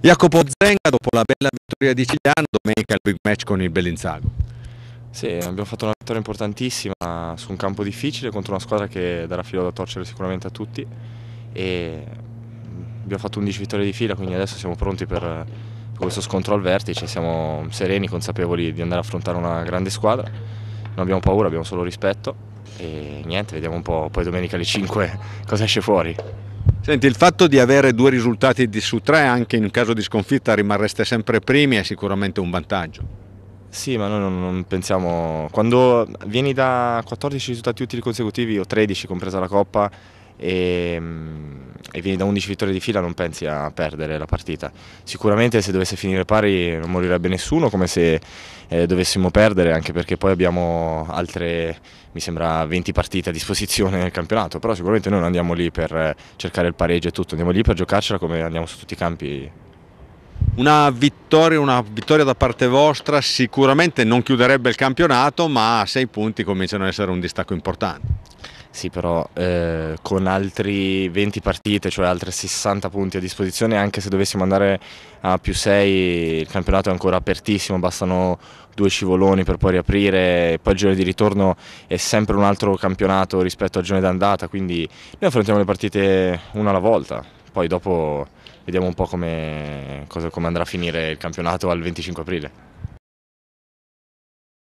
Jacopo Zenga dopo la bella vittoria di Cigliano, domenica il big match con il Bellinzago. Sì, abbiamo fatto una vittoria importantissima su un campo difficile contro una squadra che darà filo da torcere sicuramente a tutti e abbiamo fatto 11 vittorie di fila quindi adesso siamo pronti per, questo scontro al vertice, siamo sereni, consapevoli di andare a affrontare una grande squadra, non abbiamo paura, abbiamo solo rispetto e niente, vediamo un po' poi domenica alle 5 cosa esce fuori. Senti, il fatto di avere due risultati di, su tre, anche in caso di sconfitta rimarreste sempre primi, è sicuramente un vantaggio. Sì, ma noi non, non pensiamo... Quando vieni da 14 risultati utili consecutivi o 13, compresa la Coppa, e ehm, e vieni da 11 vittorie di fila non pensi a perdere la partita. Sicuramente se dovesse finire pari non morirebbe nessuno come se eh, dovessimo perdere anche perché poi abbiamo altre mi sembra 20 partite a disposizione nel campionato, però sicuramente noi non andiamo lì per eh, cercare il pareggio e tutto, andiamo lì per giocarcela come andiamo su tutti i campi una vittoria, una vittoria, da parte vostra sicuramente non chiuderebbe il campionato, ma a sei punti cominciano ad essere un distacco importante. Sì, però eh, con altri 20 partite, cioè altri 60 punti a disposizione, anche se dovessimo andare a più 6, il campionato è ancora apertissimo, bastano due scivoloni per poi riaprire, poi il giro di ritorno è sempre un altro campionato rispetto al giorno d'andata, quindi noi affrontiamo le partite una alla volta, poi dopo vediamo un po' come, come andrà a finire il campionato al 25 aprile.